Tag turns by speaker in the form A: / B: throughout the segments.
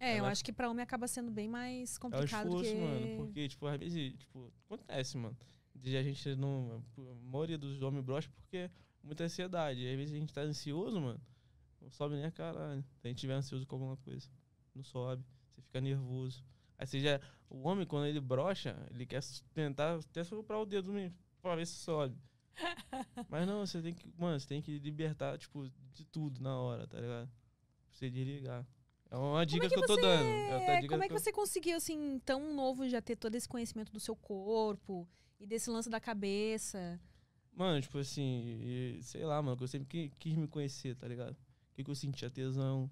A: É, ela... eu é acho que pra homem acaba sendo bem mais é complicado. Eu acho que... mano, porque, tipo, às vezes, tipo, acontece, mano. De a gente não. A maioria dos homens brocha porque muita ansiedade. Às vezes a gente tá ansioso, mano. Não sobe nem a cara. Né? Se a gente tiver ansioso com alguma coisa. Não sobe. Você fica nervoso. Aí seja, O homem, quando ele brocha, ele quer tentar até soprar o dedo mesmo, pra ver se sobe. Mas não, você tem que. Mano, você tem que libertar, tipo, de tudo na hora, tá ligado? Pra você desligar. É uma dica é que, que, eu tô você... dando. É, é como é que, que você conseguiu, assim, tão novo, já ter todo esse conhecimento do seu corpo e desse lance da cabeça? Mano, tipo assim, sei lá, mano, que eu sempre quis me conhecer, tá ligado? O que, que eu sentia tesão,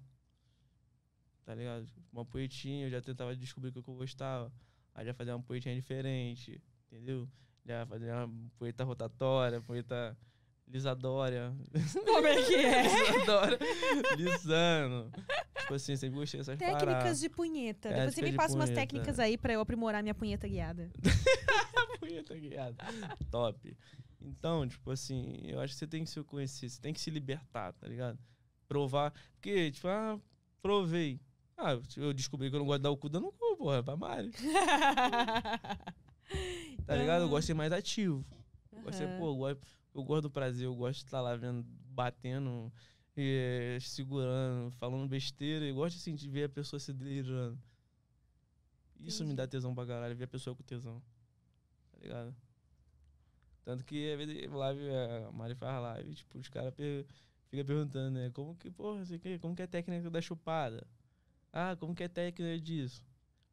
A: tá ligado? Uma poetinha, eu já tentava descobrir o que eu gostava. Aí já fazia uma poetinha diferente, entendeu? Já fazia uma poeta rotatória, poeta lisadória. Como é que é? Lisadora. lisano tipo assim, sempre gostei dessas Técnicas paradas. de punheta. É, Depois você me tipo passa umas técnicas aí pra eu aprimorar minha punheta guiada. punheta guiada. Top. Então, tipo assim, eu acho que você tem que se conhecer, você tem que se libertar, tá ligado? Provar. Porque, tipo, ah, provei. Ah, eu descobri que eu não gosto de dar o cu dando o cu, porra, pra Mari. tá ligado? Eu gosto de ser mais ativo. Eu gosto de ser, pô, eu gosto, eu gosto do prazer, eu gosto de estar tá lá vendo, batendo e, eh, segurando, falando besteira. Eu gosto assim de ver a pessoa se delirando. Isso me dá tesão pra caralho, ver a pessoa com tesão. Tá ligado? Tanto que a live, eh, a Mari faz live, tipo, os caras per ficam perguntando, né? Como que, porra, sei que, como que é a técnica da chupada? Ah, como que é a técnica disso?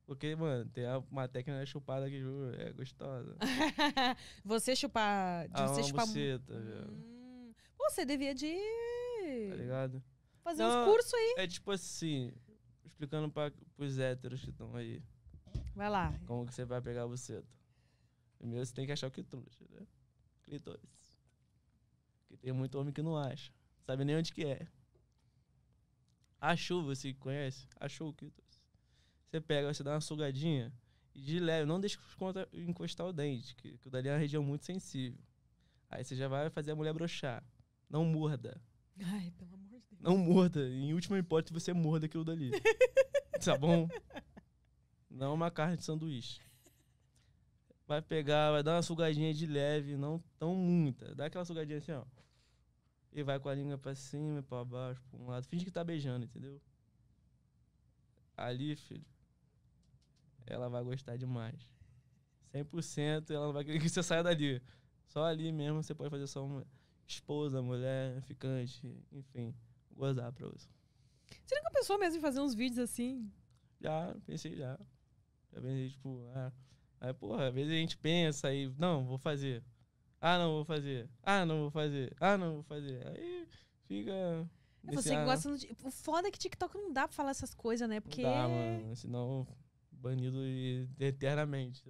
A: Porque, mano, tem uma técnica chupada que tipo, é gostosa. você chupar. De ah, você uma chupar. Buceta, hum. Você devia de Tá ligado? Fazer Não, uns cursos aí. É tipo assim, explicando pra, pros héteros que estão aí. Vai lá. Como que você vai pegar você? Primeiro você tem que achar o que trouxa, né? Clitóris. Porque tem muito homem que não acha. Sabe nem onde que é. Achou, você conhece? Achou o clítoris. Você pega, você dá uma sugadinha e de leve, não deixa encostar o dente, que, que dali é uma região muito sensível. Aí você já vai fazer a mulher brochar. Não morda. Ai, pelo amor de Deus. Não morda. Em última hipótese, você morda aquilo dali. tá bom? Não é uma carne de sanduíche. Vai pegar, vai dar uma sugadinha de leve, não tão muita. Dá aquela sugadinha assim, ó. E vai com a língua pra cima, pra baixo, pra um lado. Finge que tá beijando, entendeu? Ali, filho, ela vai gostar demais. 100% ela não vai querer que você saia dali. Só ali mesmo você pode fazer só uma esposa, mulher, ficante, enfim, gozar pra você. que a pessoa mesmo fazer uns vídeos assim? Já, pensei já. Já pensei, tipo, ah, aí, porra, às vezes a gente pensa aí, não, vou fazer. Ah, não vou fazer. Ah, não vou fazer. Ah, não vou fazer. Aí fica. É você que ah, gosta. De... O foda é que TikTok não dá pra falar essas coisas, né? Porque. Não dá, mano. Senão, banido eternamente.